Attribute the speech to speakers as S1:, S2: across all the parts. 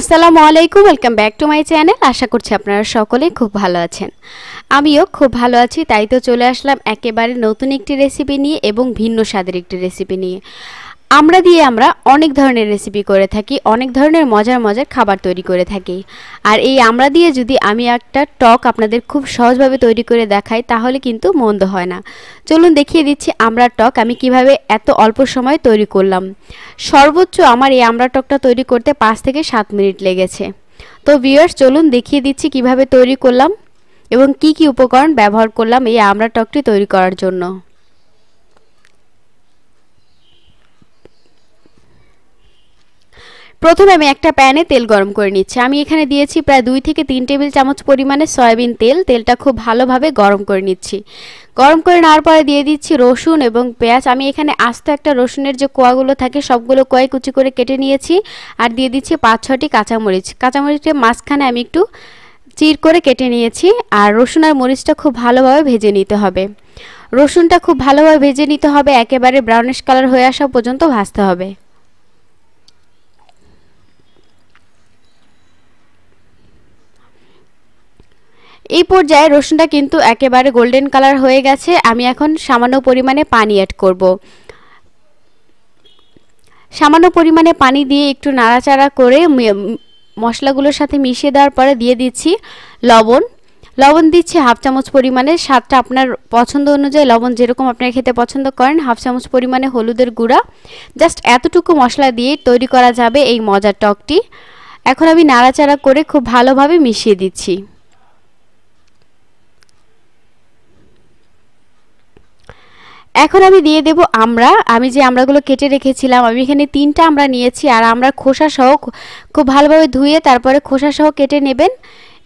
S1: আসসালামু আলাইকুম welcome back to my channel আশা করছি আপনারা সকলে খুব ভালো আছেন আমিও খুব ভালো আছি তাই তো চলে আসলাম একেবারে নতুন একটি রেসিপি নিয়ে এবং ভিন্ন স্বাদের একটি রেসিপি নিয়ে আমরা দিয়ে আমরা অনেক ধরনের রেসিপি করে থাকি অনেক ধরনের মজার মজার খাবার তৈরি করে থাকি আর এই আমরা দিয়ে যদি আমি একটা টক আপনাদের খুব সহজভাবে তৈরি করে দেখাই তাহলে কিন্তু মন্দ হয় না চলুন দেখিয়ে দিচ্ছি আমরা টক আমি কিভাবে এত অল্প সময় তৈরি করলাম সর্বোচ্চ আমার এই আমরা টকটা তৈরি করতে পাঁচ থেকে সাত মিনিট লেগেছে তো ভিউয়ার্স চলুন দেখিয়ে দিচ্ছি কিভাবে তৈরি করলাম এবং কি কি উপকরণ ব্যবহার করলাম এই আমরা টকটি তৈরি করার জন্য প্রথমে আমি একটা প্যানে তেল গরম করে নিচ্ছি আমি এখানে দিয়েছি প্রায় দুই থেকে তিন টেবিল চামচ পরিমাণে সয়াবিন তেল তেলটা খুব ভালোভাবে গরম করে নিচ্ছি গরম করে নেওয়ার পরে দিয়ে দিচ্ছি রসুন এবং পেঁয়াজ আমি এখানে আস্ত একটা রসুনের যে কোয়াগুলো থাকে সবগুলো কোয়াই কুচি করে কেটে নিয়েছি আর দিয়ে দিচ্ছি পাঁচ ছটি কাঁচামরিচ কাঁচামরিচের মাঝখানে আমি একটু চির করে কেটে নিয়েছি আর রসুন আর মরিচটা খুব ভালোভাবে ভেজে নিতে হবে রসুনটা খুব ভালোভাবে ভেজে নিতে হবে একেবারে ব্রাউনিশ কালার হয়ে আসা পর্যন্ত ভাজতে হবে এই পর্যায়ে রসুনটা কিন্তু একেবারে গোল্ডেন কালার হয়ে গেছে আমি এখন সামান্য পরিমাণে পানি অ্যাড করব। সামান্য পরিমাণে পানি দিয়ে একটু নাড়াচাড়া করে মশলাগুলোর সাথে মিশিয়ে দেওয়ার পরে দিয়ে দিচ্ছি লবণ লবণ দিচ্ছি হাফ চামচ পরিমাণে স্বাদটা আপনার পছন্দ অনুযায়ী লবণ যেরকম আপনার খেতে পছন্দ করেন হাফ চামচ পরিমাণে হলুদের গুঁড়া জাস্ট এতটুকু মশলা দিয়ে তৈরি করা যাবে এই মজার টকটি এখন আমি নাড়াচাড়া করে খুব ভালোভাবে মিশিয়ে দিচ্ছি এখন আমি দিয়ে দেব আমরা আমি যে আমরাগুলো কেটে রেখেছিলাম আমি এখানে তিনটা আমরা নিয়েছি আর আমরা খোসা সহ খুব ভালোভাবে ধুয়ে তারপরে খোসা সহ কেটে নেবেন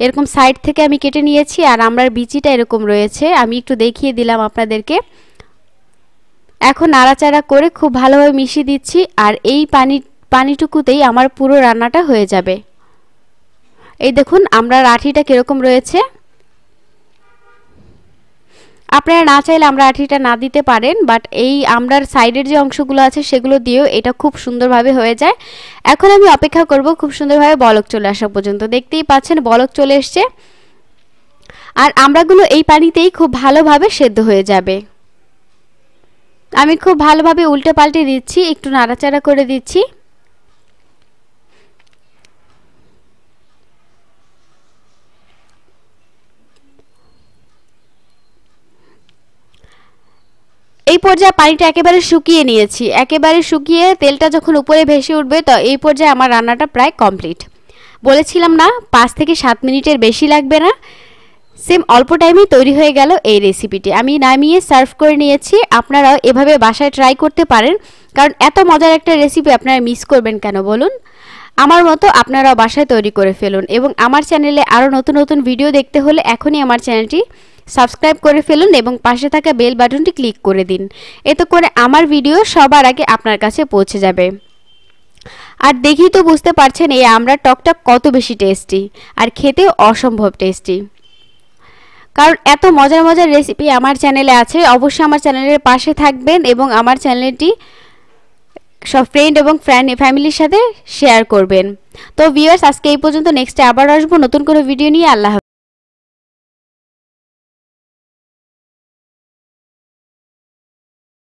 S1: এরকম সাইড থেকে আমি কেটে নিয়েছি আর আমরার বিচিটা এরকম রয়েছে আমি একটু দেখিয়ে দিলাম আপনাদেরকে এখন নাড়াচাড়া করে খুব ভালোভাবে মিশিয়ে দিচ্ছি আর এই পানি পানিটুকুতেই আমার পুরো রান্নাটা হয়ে যাবে এই দেখুন আমরা রাঠিটা কীরকম রয়েছে আপনারা না চাইলে আমরা আঠিটা না দিতে পারেন বাট এই আমরার সাইডের যে অংশগুলো আছে সেগুলো দিয়েও এটা খুব সুন্দরভাবে হয়ে যায় এখন আমি অপেক্ষা করব খুব সুন্দরভাবে বলক চলে আসা পর্যন্ত দেখতেই পাচ্ছেন বলক চলে এসছে আর আমরাগুলো এই পানিতেই খুব ভালোভাবে সেদ্ধ হয়ে যাবে আমি খুব ভালোভাবে উল্টে পাল্টে দিচ্ছি একটু নাড়াচাড়া করে দিচ্ছি এই পর্যায়ে পানিটা একেবারে শুকিয়ে নিয়েছি একেবারে শুকিয়ে তেলটা যখন উপরে ভেসে উঠবে তো এই পর্যায়ে আমার রান্নাটা প্রায় কমপ্লিট বলেছিলাম না পাঁচ থেকে সাত মিনিটের বেশি লাগবে না সেম অল্প টাইমেই তৈরি হয়ে গেল এই রেসিপিটি আমি নামিয়ে সার্ভ করে নিয়েছি আপনারাও এভাবে বাসায় ট্রাই করতে পারেন কারণ এত মজার একটা রেসিপি আপনারা মিস করবেন কেন বলুন আমার মতো আপনারাও বাসায় তৈরি করে ফেলুন এবং আমার চ্যানেলে আরও নতুন নতুন ভিডিও দেখতে হলে এখনই আমার চ্যানেলটি সাবস্ক্রাইব করে ফেলুন এবং পাশে থাকা বেল বাটনটি ক্লিক করে দিন এতে করে আমার ভিডিও সবার আগে আপনার কাছে পৌঁছে যাবে আর দেখি তো বুঝতে পারছেন এই আমরা টকটা কত বেশি টেস্টি আর খেতেও অসম্ভব টেস্টি কারণ এত মজার মজার রেসিপি আমার চ্যানেলে আছে অবশ্যই আমার চ্যানেলের পাশে থাকবেন এবং আমার চ্যানেলটি সব ফ্রেন্ড এবং ফ্রেন্ড ফ্যামিলির সাথে শেয়ার করবেন তো ভিউয়ার্স আজকে এই পর্যন্ত নেক্সটে আবার আসবো নতুন কোনো ভিডিও নিয়ে আল্লাহ